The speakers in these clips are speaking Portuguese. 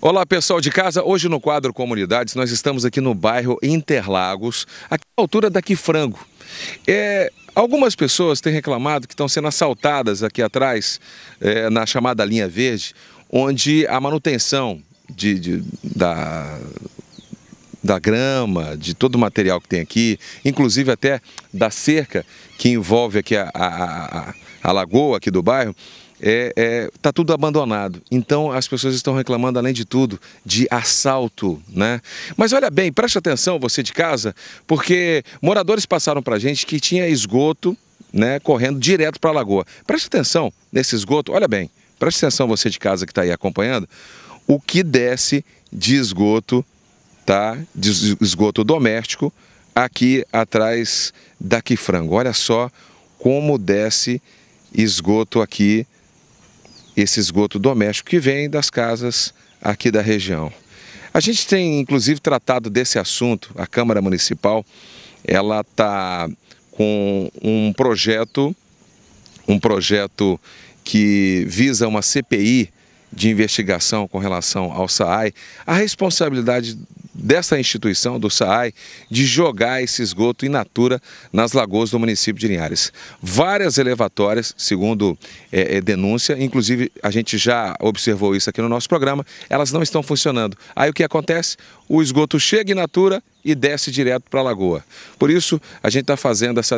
Olá pessoal de casa, hoje no quadro Comunidades nós estamos aqui no bairro Interlagos, aqui na altura daqui Frango. É, algumas pessoas têm reclamado que estão sendo assaltadas aqui atrás, é, na chamada linha verde, onde a manutenção de, de, da, da grama, de todo o material que tem aqui, inclusive até da cerca que envolve aqui a, a, a, a lagoa aqui do bairro, é, é, tá tudo abandonado. Então as pessoas estão reclamando, além de tudo, de assalto, né? Mas olha bem, preste atenção você de casa, porque moradores passaram para gente que tinha esgoto, né, correndo direto para a lagoa. Preste atenção nesse esgoto, olha bem, preste atenção você de casa que está aí acompanhando, o que desce de esgoto tá? de esgoto doméstico aqui atrás da Quifrango. Olha só como desce esgoto aqui, esse esgoto doméstico que vem das casas aqui da região. A gente tem, inclusive, tratado desse assunto, a Câmara Municipal, ela está com um projeto, um projeto que visa uma CPI de investigação com relação ao SAAI, a responsabilidade dessa instituição, do SAAI, de jogar esse esgoto in natura nas lagoas do município de Linhares. Várias elevatórias, segundo é, é, denúncia, inclusive a gente já observou isso aqui no nosso programa, elas não estão funcionando. Aí o que acontece? O esgoto chega in natura e desce direto para a lagoa. Por isso, a gente está fazendo, essa,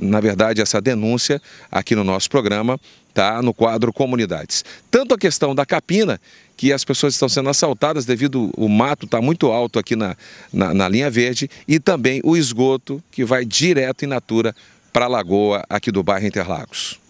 na verdade, essa denúncia aqui no nosso programa, tá? no quadro Comunidades. Tanto a questão da capina, que as pessoas estão sendo assaltadas devido o mato está muito alto aqui na, na, na linha verde, e também o esgoto que vai direto em natura para a lagoa aqui do bairro Interlagos.